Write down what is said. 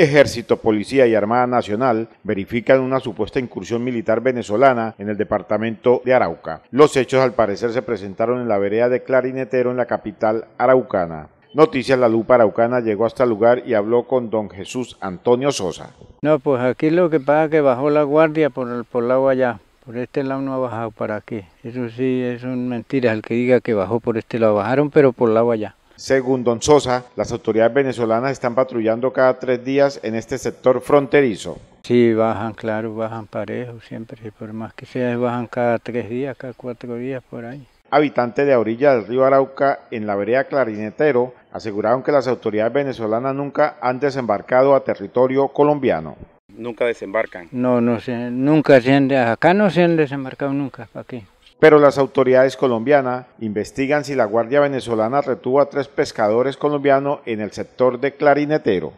Ejército, Policía y Armada Nacional verifican una supuesta incursión militar venezolana en el departamento de Arauca. Los hechos al parecer se presentaron en la vereda de Clarinetero en la capital araucana. Noticias La Lupa Araucana llegó hasta el lugar y habló con don Jesús Antonio Sosa. No, pues aquí lo que pasa es que bajó la guardia por el, por lado allá. Por este lado no ha bajado para aquí. Eso sí, es un mentira el que diga que bajó por este lado. Bajaron pero por el lado allá. Según Don Sosa, las autoridades venezolanas están patrullando cada tres días en este sector fronterizo. Sí, bajan, claro, bajan parejo siempre, por más que sea, bajan cada tres días, cada cuatro días por ahí. Habitantes de orilla del río Arauca, en la vereda Clarinetero, aseguraron que las autoridades venezolanas nunca han desembarcado a territorio colombiano. Nunca desembarcan. No, no se, nunca se han, acá no se han desembarcado nunca, ¿para pero las autoridades colombianas investigan si la Guardia Venezolana retuvo a tres pescadores colombianos en el sector de Clarinetero.